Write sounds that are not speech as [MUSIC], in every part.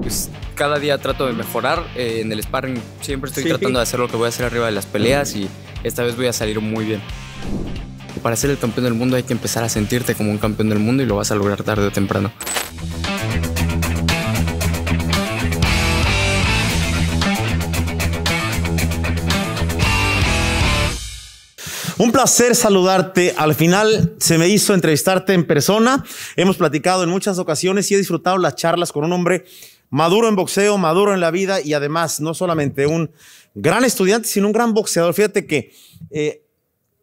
Pues, cada día trato de mejorar. Eh, en el sparring siempre estoy tratando de hacer lo que voy a hacer arriba de las peleas y esta vez voy a salir muy bien. Para ser el campeón del mundo hay que empezar a sentirte como un campeón del mundo y lo vas a lograr tarde o temprano. Un placer saludarte. Al final se me hizo entrevistarte en persona. Hemos platicado en muchas ocasiones y he disfrutado las charlas con un hombre maduro en boxeo, maduro en la vida y además no solamente un gran estudiante, sino un gran boxeador. Fíjate que eh,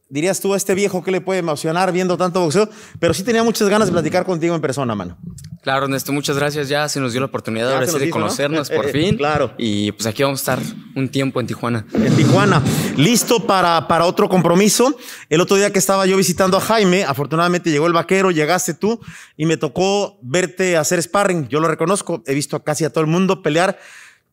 dirías tú a este viejo que le puede emocionar viendo tanto boxeo, pero sí tenía muchas ganas de platicar contigo en persona, mano. Claro, Ernesto, muchas gracias. Ya se nos dio la oportunidad de, conocernos [LAUGHS] por fin. claro. Y pues aquí vamos a estar un tiempo en Tijuana. En Tijuana. Listo para, para otro compromiso. El otro día que estaba yo visitando a Jaime, afortunadamente llegó el vaquero, llegaste tú y me tocó verte hacer sparring. Yo lo reconozco. He visto casi a todo el mundo pelear,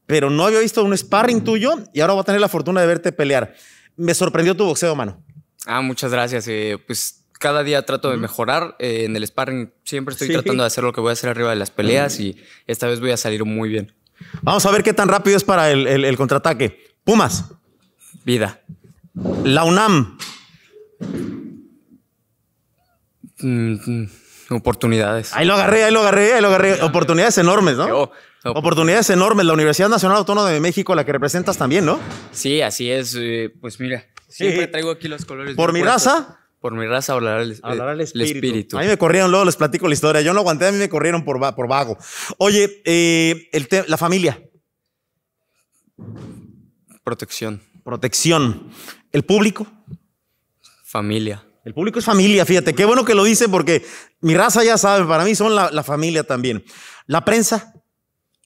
pero no había visto un sparring tuyo y ahora voy a tener la fortuna de verte pelear. Me sorprendió tu boxeo, mano. Ah, muchas gracias. Eh, pues cada día trato de mejorar. Eh, en el sparring siempre estoy tratando de hacer lo que voy a hacer arriba de las peleas y esta vez voy a salir muy bien. Vamos a ver qué tan rápido es para el, contraataque. Pumas. Vida. La UNAM. Mm, mm, oportunidades. Ahí lo agarré, ahí lo agarré, ahí lo agarré. Oportunidades enormes, ¿no? oportunidades enormes. La Universidad Nacional Autónoma de México, la que representas también, ¿no? Sí, así es. Eh, pues mira, siempre traigo aquí los colores. Por mi raza, por mi raza hablar eh, el, espíritu. A mí me corrieron, luego les platico la historia. Yo no aguanté, a mí me corrieron por, vago. Oye, eh, la familia. Protección. Protección. ¿El público? Familia. El público es familia, fíjate. Qué bueno que lo dice porque mi raza ya sabe, para mí son la, la familia también. ¿La prensa?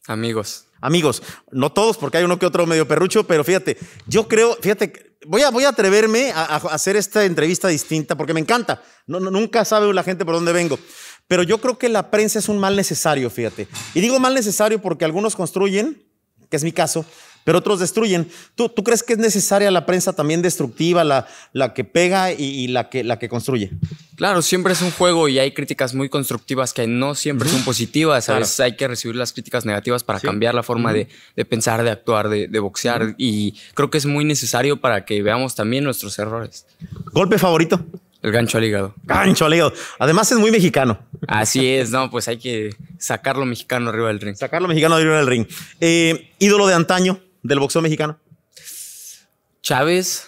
Amigos. Amigos, no todos, porque hay uno que otro medio perrucho, pero fíjate, yo creo, fíjate, voy a, voy a atreverme a, hacer esta entrevista distinta, porque me encanta. nunca sabe la gente por dónde vengo. Pero yo creo que la prensa es un mal necesario, fíjate. Y digo mal necesario porque algunos construyen, que es mi caso, pero otros destruyen. ¿Tú, crees que es necesaria la prensa también destructiva, la, que pega y, la, que, construye? Claro, siempre es un juego y hay críticas muy constructivas que no siempre son positivas. A veces hay que recibir las críticas negativas para cambiar la forma de, pensar, de actuar, de, boxear. Y creo que es muy necesario para que veamos también nuestros errores. ¿Golpe favorito? El gancho al hígado. Gancho al hígado. Además es muy mexicano. Así es, no, pues hay que sacarlo mexicano arriba del ring. Sacarlo mexicano arriba del ring. Eh, ídolo de antaño del boxeo mexicano? Chávez,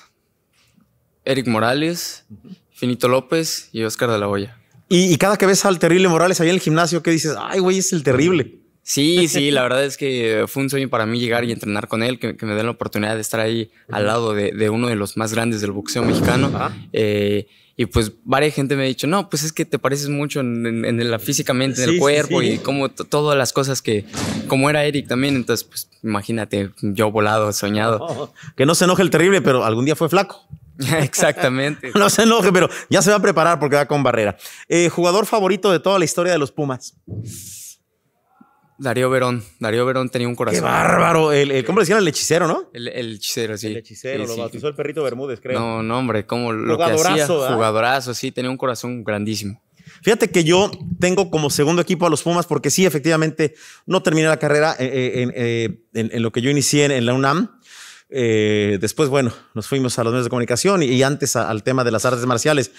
Eric Morales, Finito López y Oscar de la Hoya. Y, cada que ves al terrible Morales ahí en el gimnasio, ¿qué dices? Ay, güey, es el terrible. Sí, sí, la verdad es que fue un sueño para mí llegar y entrenar con él, que, me den la oportunidad de estar ahí al lado de, uno de los más grandes del boxeo mexicano. Eh, y pues varias gente me ha dicho, no, pues es que te pareces mucho en, la físicamente, en el cuerpo y como todas las cosas que, como era Eric también, entonces pues imagínate, yo volado, soñado. que no se enoje el terrible, pero algún día fue flaco. [LAUGHS] Exactamente. [LAUGHS] no se enoje, pero ya se va a preparar porque va con barrera. Eh, ¿Jugador favorito de toda la historia de los Pumas? Darío Verón. Darío Verón tenía un corazón. ¡Qué bárbaro! El, ¿Cómo le decían el hechicero, no? El, el hechicero, sí. El hechicero, lo bautizó el perrito Bermúdez, creo. No, no, hombre, como lo que hacía. Jugadorazo, sí, tenía un corazón grandísimo. Fíjate que yo tengo como segundo equipo a los Pumas porque sí, efectivamente, no terminé la carrera eh, eh, eh, en, lo que yo inicié en, la UNAM. después, bueno, nos fuimos a los medios de comunicación y, antes al tema de las artes marciales.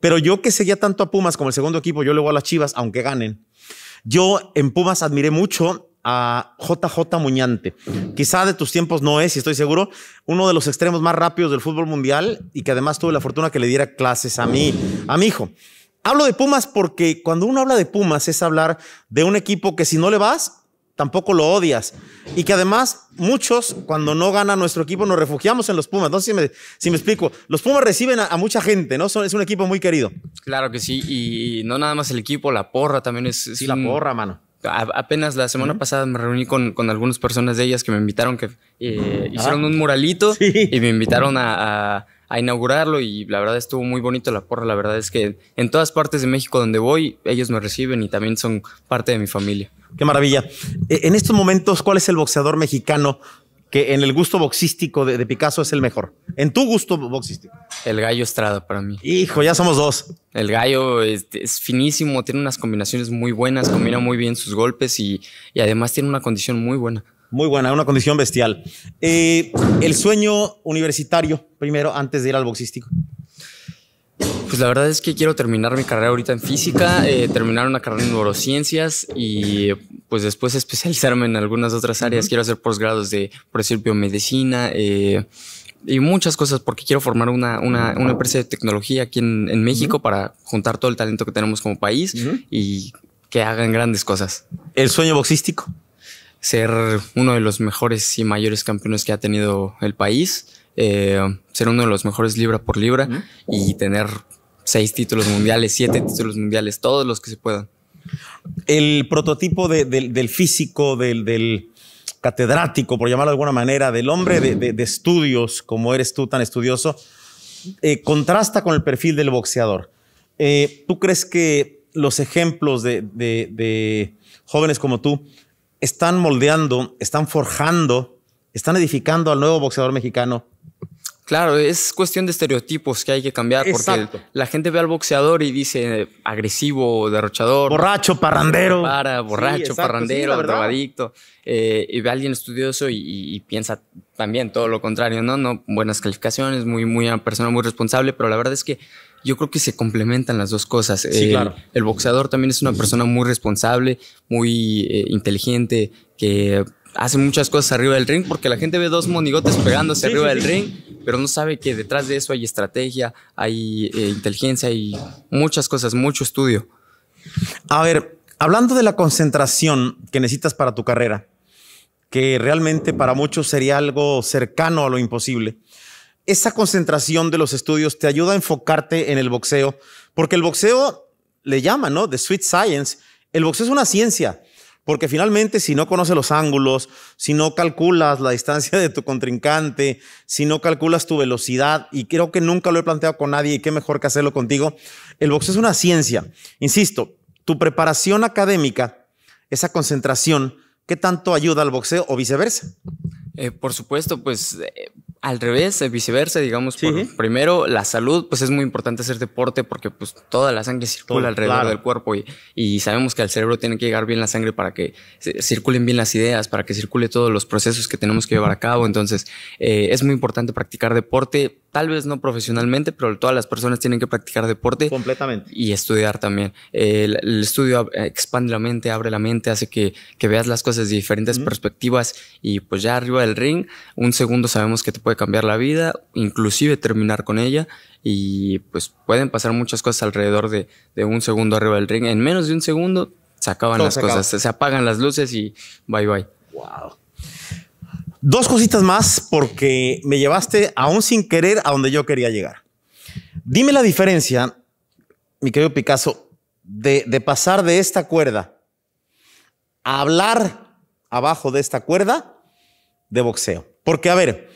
Pero yo que seguía tanto a Pumas como el segundo equipo, yo le voy a las Chivas, aunque ganen. Yo en Pumas admiré mucho a JJ Muñante. Quizá de tus tiempos no es, y estoy seguro, uno de los extremos más rápidos del fútbol mundial y que además tuve la fortuna que le diera clases a mí, a mi hijo. Hablo de Pumas porque cuando uno habla de Pumas es hablar de un equipo que si no le vas, tampoco lo odias. Y que además muchos, cuando no gana nuestro equipo, nos refugiamos en los Pumas. No si me, explico. Los Pumas reciben a, mucha gente, ¿no? es un equipo muy querido. Claro que sí. Y no nada más el equipo, la porra también es... sí, la porra, mano. apenas la semana pasada me reuní con, algunas personas de ellas que me invitaron, que eh, ah. hicieron un muralito [LAUGHS] y me invitaron a a inaugurarlo y la verdad estuvo muy bonito la porra. La verdad es que en todas partes de México donde voy, ellos me reciben y también son parte de mi familia. Qué maravilla. E, en estos momentos, ¿cuál es el boxeador mexicano que en el gusto boxístico de, Picasso es el mejor? En tu gusto boxístico. El gallo Estrada para mí. Hijo, ya somos dos. El gallo este, es, finísimo, tiene unas combinaciones muy buenas, combina muy bien sus golpes y además tiene una condición muy buena. Muy buena, una condición bestial. Eh, el sueño universitario, primero, antes de ir al boxístico. Pues la verdad es que quiero terminar mi carrera ahorita en física, eh, terminar una carrera en neurociencias y pues después especializarme en algunas otras áreas. Quiero hacer posgrados de, por ejemplo, medicina eh, y muchas cosas porque quiero formar una, empresa de tecnología aquí en, México para juntar todo el talento que tenemos como país y que hagan grandes cosas. ¿El sueño boxístico? ser uno de los mejores y mayores campeones que ha tenido el país, eh, ser uno de los mejores libra por libra y tener seis títulos mundiales, siete títulos mundiales, todos los que se puedan. El prototipo del, físico, del, catedrático, por llamarlo de alguna manera, del hombre de, estudios, como eres tú tan estudioso, eh, contrasta con el perfil del boxeador. Eh, ¿Tú crees que los ejemplos de, jóvenes como tú están moldeando, están forjando, están edificando al nuevo boxeador mexicano? Claro, es cuestión de estereotipos que hay que cambiar porque la gente ve al boxeador y dice agresivo, derrochador, borracho, parrandero, para, borracho, parrandero, drogadicto eh, y ve a alguien estudioso y, piensa también todo lo contrario, no, no, buenas calificaciones, muy, muy persona muy responsable, pero la verdad es que yo creo que se complementan las dos cosas. el, boxeador también es una persona muy responsable, muy eh, inteligente, que hace muchas cosas arriba del ring, porque la gente ve dos monigotes pegándose arriba del ring, pero no sabe que detrás de eso hay estrategia, hay eh, inteligencia, y muchas cosas, mucho estudio. A ver, hablando de la concentración que necesitas para tu carrera, que realmente para muchos sería algo cercano a lo imposible esa concentración de los estudios te ayuda a enfocarte en el boxeo, porque el boxeo le llama, ¿no? The sweet science. El boxeo es una ciencia, porque finalmente si no conoces los ángulos, si no calculas la distancia de tu contrincante, si no calculas tu velocidad, y creo que nunca lo he planteado con nadie, y qué mejor que hacerlo contigo, el boxeo es una ciencia. Insisto, tu preparación académica, esa concentración, ¿qué tanto ayuda al boxeo o viceversa? Eh, por supuesto, pues eh, al revés, eh, viceversa, digamos. ¿Sí? primero, la salud, pues es muy importante hacer deporte porque pues toda la sangre circula alrededor del cuerpo y, sabemos que al cerebro tiene que llegar bien la sangre para que circulen bien las ideas, para que circule todos los procesos que tenemos que llevar a cabo. Entonces, es muy importante practicar deporte, tal vez no profesionalmente, pero todas las personas tienen que practicar deporte. Completamente. Y estudiar también. el, estudio expande la mente, abre la mente, hace que, veas las cosas de diferentes perspectivas y pues ya arriba el ring, un segundo sabemos que te puede cambiar la vida, inclusive terminar con ella, y pues pueden pasar muchas cosas alrededor de, un segundo arriba del ring. En menos de un segundo se acaban las cosas, se apagan las luces y bye bye. Wow. Dos cositas más porque me llevaste aún sin querer a donde yo quería llegar. Dime la diferencia, mi querido Picasso, de, de pasar de esta cuerda a hablar abajo de esta cuerda de boxeo. Porque, a ver,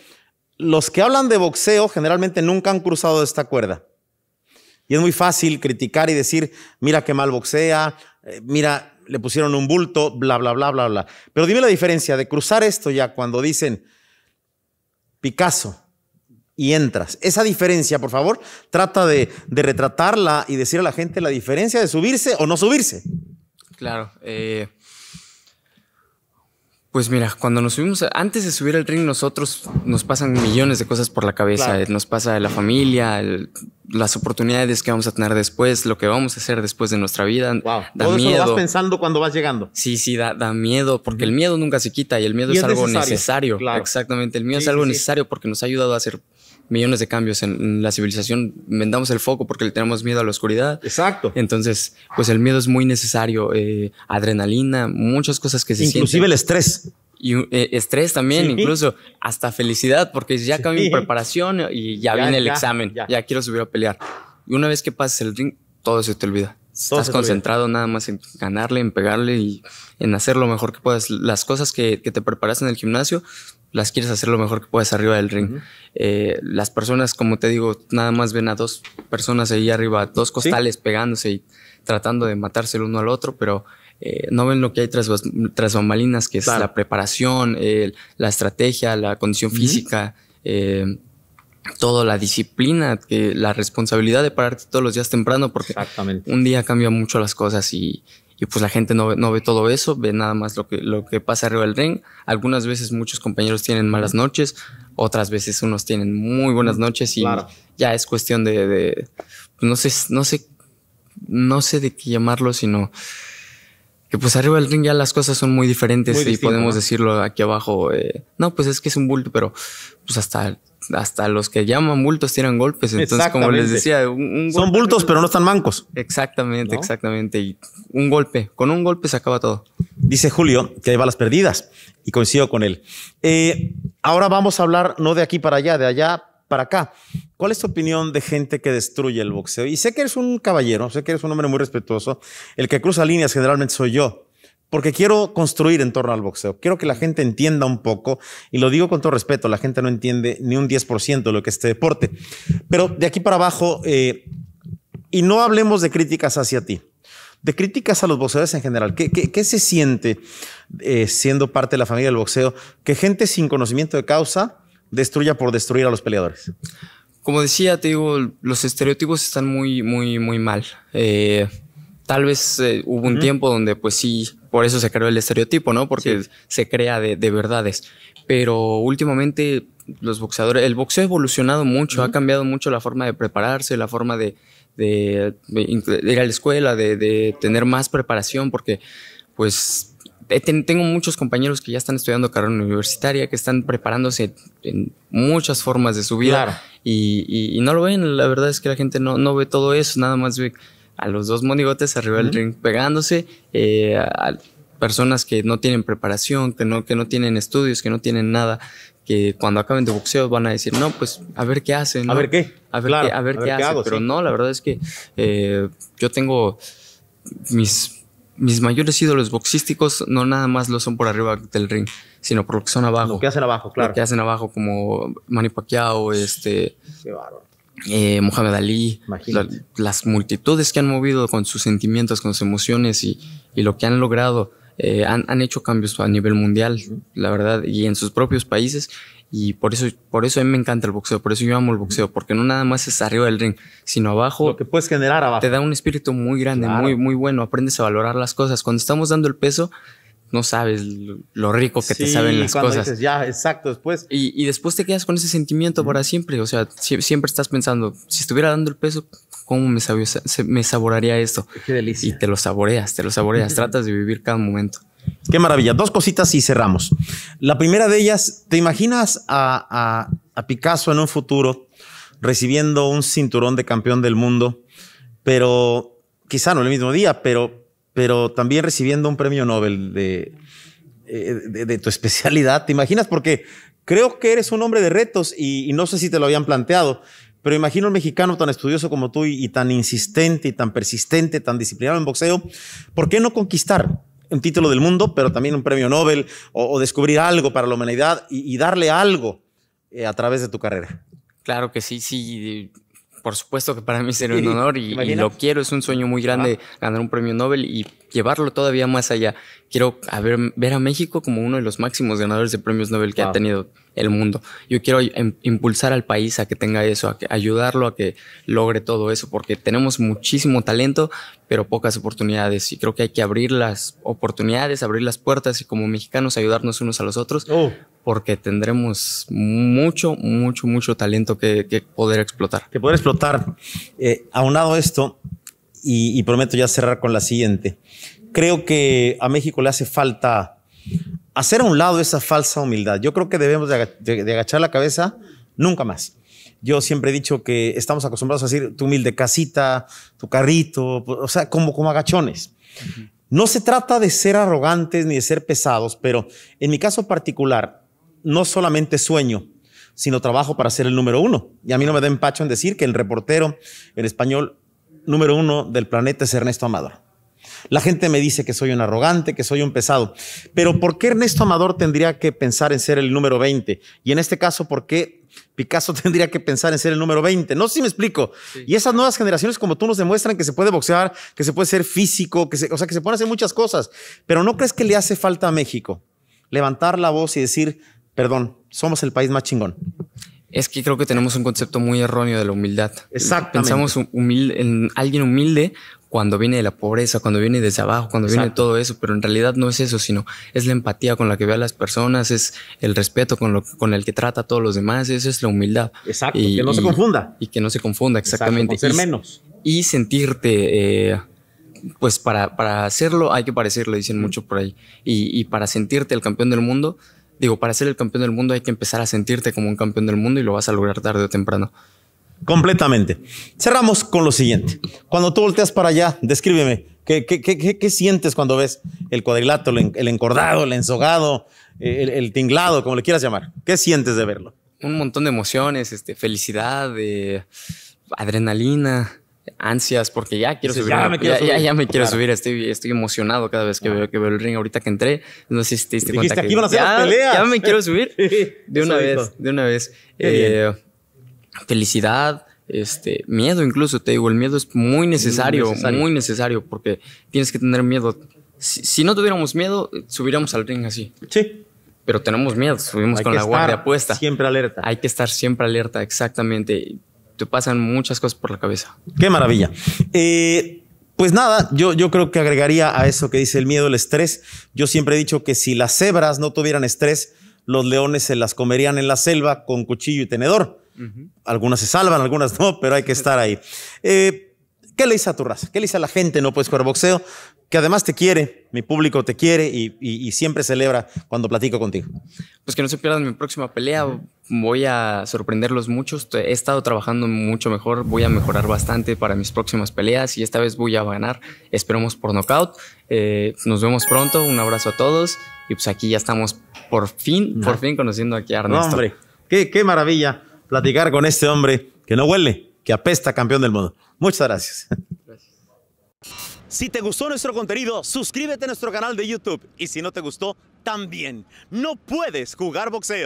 los que hablan de boxeo generalmente nunca han cruzado esta cuerda. Y es muy fácil criticar y decir, mira qué mal boxea, eh, mira, le pusieron un bulto, bla, bla, bla, bla, bla. Pero dime la diferencia de cruzar esto ya cuando dicen Picasso y entras. Esa diferencia, por favor, trata de, retratarla y decir a la gente la diferencia de subirse o no subirse. Claro. Eh, pues mira, cuando nos subimos, antes de subir al ring, nosotros nos pasan millones de cosas por la cabeza. Eh, nos pasa la familia, las oportunidades que vamos a tener después, lo que vamos a hacer después de nuestra vida. Wow. Eso lo vas pensando cuando vas llegando. Sí, sí, da, da miedo, porque el miedo nunca se quita y el miedo es, algo necesario. Exactamente, el miedo es algo necesario porque nos ha ayudado a hacer millones de cambios en, la civilización, vendamos el foco porque le tenemos miedo a la oscuridad. Exacto. Entonces, pues el miedo es muy necesario, eh, adrenalina, muchas cosas que se Inclusive el estrés. Y eh, estrés también, incluso hasta felicidad, porque ya cambió mi preparación y ya, viene el examen, ya. ya quiero subir a pelear. Y una vez que pases el ring, todo se te olvida estás concentrado nada más en ganarle, en pegarle y en hacer lo mejor que puedas. Las cosas que, te preparas en el gimnasio, las quieres hacer lo mejor que puedas arriba del ring. Eh, las personas, como te digo, nada más ven a dos personas ahí arriba, dos costales pegándose y tratando de matarse el uno al otro, pero eh, no ven lo que hay tras, tras bambalinas, que es la preparación, la estrategia, la condición física. Eh, toda la disciplina, la responsabilidad de pararte todos los días temprano, porque Exactamente. un día cambia mucho las cosas y, y pues la gente no, no, ve todo eso, ve nada más lo que, lo que pasa arriba del ring. Algunas veces muchos compañeros tienen malas noches, otras veces unos tienen muy buenas mm, noches y ya es cuestión de, de, no sé, no sé, no sé de qué llamarlo, sino que pues arriba del ring ya las cosas son muy diferentes y podemos decirlo aquí abajo. Eh, no, pues es que es un bulto, pero pues hasta, hasta los que llaman bultos tiran golpes. Entonces, como les decía, un, son bultos, pero no están mancos. Exactamente, exactamente. Y un golpe, con un golpe se acaba todo. Dice Julio que hay las perdidas y coincido con él. Eh, ahora vamos a hablar no de aquí para allá, de allá para acá. ¿Cuál es tu opinión de gente que destruye el boxeo? Y sé que eres un caballero, sé que eres un hombre muy respetuoso. El que cruza líneas generalmente soy yo, porque quiero construir en torno al boxeo. Quiero que la gente entienda un poco, y lo digo con todo respeto, la gente no entiende ni un 10% de lo que es este deporte. Pero de aquí para abajo, eh, y no hablemos de críticas hacia ti de críticas a los boxeadores en general. ¿Qué, se siente eh, siendo parte de la familia del boxeo? Que gente sin conocimiento de causa destruya por destruir a los peleadores? Como decía, te digo, los estereotipos están muy, muy, muy mal. Eh, tal vez eh, hubo un tiempo donde, pues sí, por eso se creó el estereotipo, ¿no? Porque se crea de, verdades. Pero últimamente los boxeadores, el boxeo ha evolucionado mucho, ha cambiado mucho la forma de prepararse, la forma de, de ir a la escuela, de, tener más preparación, porque pues eh, tengo muchos compañeros que ya están estudiando carrera universitaria, que están preparándose en muchas formas de su vida y, no lo ven. La verdad es que la gente no, no ve todo eso, nada más ve a los dos monigotes arriba del ring pegándose, eh, a personas que no tienen preparación, que no, que no tienen estudios, que no tienen nada, que cuando acaben de boxeo van a decir, no, pues a ver qué hacen. A ver qué. A ver, qué, a ver, qué, Pero no, la verdad es que eh, yo tengo mis mis mayores ídolos boxísticos no nada más lo son por arriba del ring, sino por lo que son abajo. Lo que hacen abajo, claro. Lo que hacen abajo, como Manny Pacquiao, este. Eh, Mohamed Ali, las multitudes que han movido con sus sentimientos, con sus emociones y, y lo que han logrado, eh, han, han, hecho cambios a nivel mundial, la verdad, y en sus propios países. Y por eso, por eso a mí me encanta el boxeo, por eso yo amo el boxeo, porque no nada más es arriba del ring, sino abajo. Lo que puedes generar abajo. Te da un espíritu muy grande, muy, muy bueno. Aprendes a valorar las cosas. Cuando estamos dando el peso, no sabes lo rico que te saben las cosas. ya, exacto, después. Y, después te quedas con ese sentimiento para siempre. O sea, siempre estás pensando, si estuviera dando el peso, ¿cómo me, me saboraría esto? Qué delicia. Y te lo saboreas, te lo saboreas. [LAUGHS] Tratas de vivir cada momento. Qué maravilla. Dos cositas y cerramos. La primera de ellas, ¿te imaginas a, Picasso en un futuro recibiendo un cinturón de campeón del mundo, pero quizá no el mismo día, pero, pero también recibiendo un premio Nobel de, eh, de, tu especialidad. ¿Te imaginas? Porque creo que eres un hombre de retos y, no sé si te lo habían planteado, pero imagino un mexicano tan estudioso como tú y, tan insistente y tan persistente, tan disciplinado en boxeo, ¿por qué no conquistar? un título del mundo, pero también un premio Nobel o, descubrir algo para la humanidad y, darle algo eh, a través de tu carrera. Claro que sí, sí por supuesto que para mí sería un honor y, lo quiero, es un sueño muy grande ganar un premio Nobel y llevarlo todavía más allá. Quiero ver, a México como uno de los máximos ganadores de premios Nobel que ha tenido el mundo. Yo quiero impulsar al país a que tenga eso, a que ayudarlo a que logre todo eso, porque tenemos muchísimo talento, pero pocas oportunidades y creo que hay que abrir las oportunidades, abrir las puertas y como mexicanos ayudarnos unos a los otros oh porque tendremos mucho, mucho, mucho talento que, que poder explotar. Que poder explotar. Eh, aunado esto, y, y, prometo ya cerrar con la siguiente, creo que a México le hace falta hacer a un lado esa falsa humildad. Yo creo que debemos de, agachar la cabeza nunca más. Yo siempre he dicho que estamos acostumbrados a decir tu humilde casita, tu carrito, o sea, como, como agachones. No se trata de ser arrogantes ni de ser pesados, pero en mi caso particular, no solamente sueño, sino trabajo para ser el número uno. Y a mí no me da empacho en decir que el reportero, en español número uno del planeta es Ernesto Amador. La gente me dice que soy un arrogante, que soy un pesado. Pero ¿por qué Ernesto Amador tendría que pensar en ser el número 20? Y en este caso, ¿por qué Picasso [LAUGHS] tendría que pensar en ser el número 20? No sé si me explico. Y esas nuevas generaciones como tú nos demuestran que se puede boxear, que se puede ser físico, que se, o sea, que se pueden hacer muchas cosas. Pero ¿no crees que le hace falta a México levantar la voz y decir, Perdón, somos el país más chingón. Es que creo que tenemos un concepto muy erróneo de la humildad. Exactamente. Pensamos en alguien humilde cuando viene de la pobreza, cuando viene desde abajo, cuando viene todo eso, pero en realidad no es eso, sino es la empatía con la que ve a las personas, es el respeto con, lo, con el que trata a todos los demás, eso es la humildad. Exacto, y, que no se confunda. Y, que no se confunda, exactamente. menos. Y, sentirte... Eh, pues para, para hacerlo hay que parecerlo, dicen mucho por ahí. Y, y para sentirte el campeón del mundo, Digo, para ser el campeón del mundo hay que empezar a sentirte como un campeón del mundo y lo vas a lograr tarde o temprano. Completamente. Cerramos con lo siguiente. Cuando tú volteas para allá, descríbeme, ¿qué, qué, qué, sientes cuando ves el cuadrilátero, el, encordado, el ensogado, eh, el, tinglado, como le quieras llamar? ¿Qué sientes de verlo? Un montón de emociones, este, felicidad, de eh, adrenalina ansias porque ya quiero subir. Ya, me quiero subir. Estoy, emocionado cada vez que, veo, veo el ring. Ahorita que entré, no si ya, me quiero subir. [LAUGHS] De una vez, de una vez. felicidad, este, miedo incluso, te digo, el miedo es muy necesario, muy necesario, porque tienes que tener miedo. Si, no tuviéramos miedo, subiríamos al ring así. Sí. Pero tenemos miedo, subimos con la guardia puesta. Siempre alerta. Hay que estar siempre alerta, exactamente te pasan muchas cosas por la cabeza. Qué maravilla. Eh, pues nada, yo, yo creo que agregaría a eso que dice el miedo, el estrés. Yo siempre he dicho que si las cebras no tuvieran estrés, los leones se las comerían en la selva con cuchillo y tenedor. Algunas se salvan, algunas no, pero hay que estar ahí. Eh, ¿Qué le dice a tu raza? ¿Qué le dice a la gente, no, puedes jugar boxeo? Que además te quiere, mi público te quiere y, siempre celebra cuando platico contigo. Pues que no se pierdan mi próxima pelea. Voy a sorprenderlos mucho. He estado trabajando mucho mejor. Voy a mejorar bastante para mis próximas peleas y esta vez voy a ganar. Esperemos por knockout. Eh, nos vemos pronto. Un abrazo a todos. Y pues aquí ya estamos por fin, por ah. fin conociendo aquí a Ernesto. hombre, qué, qué maravilla platicar con este hombre que no huele, que apesta campeón del mundo. Muchas gracias. Si te gustó nuestro contenido, suscríbete a nuestro canal de YouTube. Y si no te gustó, también. No puedes jugar boxeo.